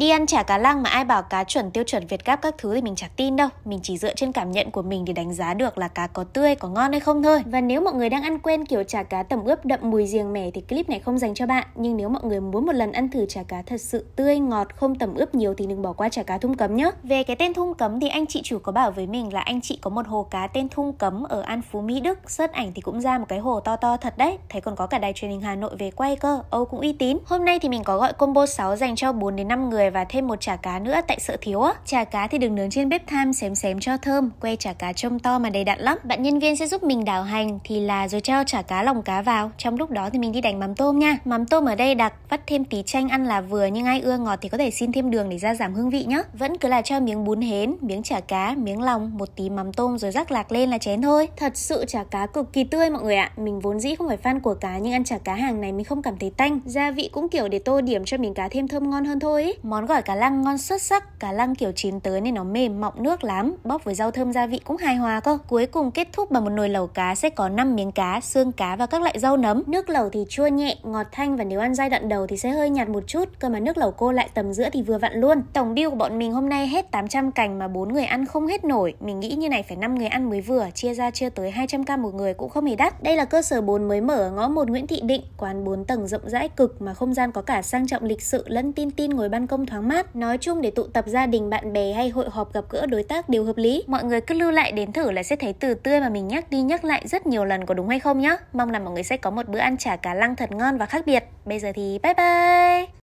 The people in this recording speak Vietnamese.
đi ăn chả cá lăng mà ai bảo cá chuẩn tiêu chuẩn Việt Gáp các thứ thì mình chả tin đâu. Mình chỉ dựa trên cảm nhận của mình để đánh giá được là cá có tươi, có ngon hay không thôi. Và nếu mọi người đang ăn quen kiểu chả cá tẩm ướp đậm mùi riềng mẻ thì clip này không dành cho bạn. Nhưng nếu mọi người muốn một lần ăn thử chả cá thật sự tươi, ngọt, không tẩm ướp nhiều thì đừng bỏ qua chả cá thung cấm nhé. Về cái tên thung cấm thì anh chị chủ có bảo với mình là anh chị có một hồ cá tên thung cấm ở An Phú Mỹ Đức. Sớt ảnh thì cũng ra một cái hồ to to thật đấy. Thấy còn có cả đài truyền hình Hà Nội về quay cơ. Âu cũng uy tín. Hôm nay thì mình có gọi combo 6 dành cho 4 đến 5 người và thêm một chả cá nữa tại sợ thiếu á. Chả cá thì đừng nướng trên bếp than xém xém cho thơm, que chả cá trông to mà đầy đặn lắm. Bạn nhân viên sẽ giúp mình đảo hành thì là rồi cho chả cá lòng cá vào. Trong lúc đó thì mình đi đánh mắm tôm nha. Mắm tôm ở đây đặc, vắt thêm tí chanh ăn là vừa nhưng ai ưa ngọt thì có thể xin thêm đường để gia giảm hương vị nhá. Vẫn cứ là cho miếng bún hến, miếng chả cá, miếng lòng, một tí mắm tôm rồi rắc lạc lên là chén thôi. Thật sự chả cá cực kỳ tươi mọi người ạ. Mình vốn dĩ không phải fan của cá nhưng ăn chả cá hàng này mình không cảm thấy tanh. Gia vị cũng kiểu để tô điểm cho miếng cá thêm thơm ngon hơn thôi. Ý. Món Món gỏi cá lăng ngon xuất sắc, cá lăng kiểu chín tới nên nó mềm mọng nước lắm, bóp với rau thơm gia vị cũng hài hòa cơ. Cuối cùng kết thúc bằng một nồi lẩu cá sẽ có 5 miếng cá, xương cá và các loại rau nấm. Nước lẩu thì chua nhẹ, ngọt thanh và nếu ăn giai đoạn đầu thì sẽ hơi nhạt một chút, cơ mà nước lẩu cô lại tầm giữa thì vừa vặn luôn. Tổng bill của bọn mình hôm nay hết 800 cành mà bốn người ăn không hết nổi. Mình nghĩ như này phải 5 người ăn mới vừa, chia ra chia tới 200k một người cũng không hề đắt. Đây là cơ sở bốn mới mở ở ngõ 1 Nguyễn Thị Định, quán 4 tầng rộng rãi cực mà không gian có cả sang trọng lịch sự lẫn tin tin ngồi ban công không thoáng mát, nói chung để tụ tập gia đình, bạn bè hay hội họp gặp gỡ đối tác đều hợp lý. Mọi người cứ lưu lại đến thử là sẽ thấy từ tươi mà mình nhắc đi nhắc lại rất nhiều lần có đúng hay không nhá. Mong là mọi người sẽ có một bữa ăn chả cá lăng thật ngon và khác biệt. Bây giờ thì bye bye.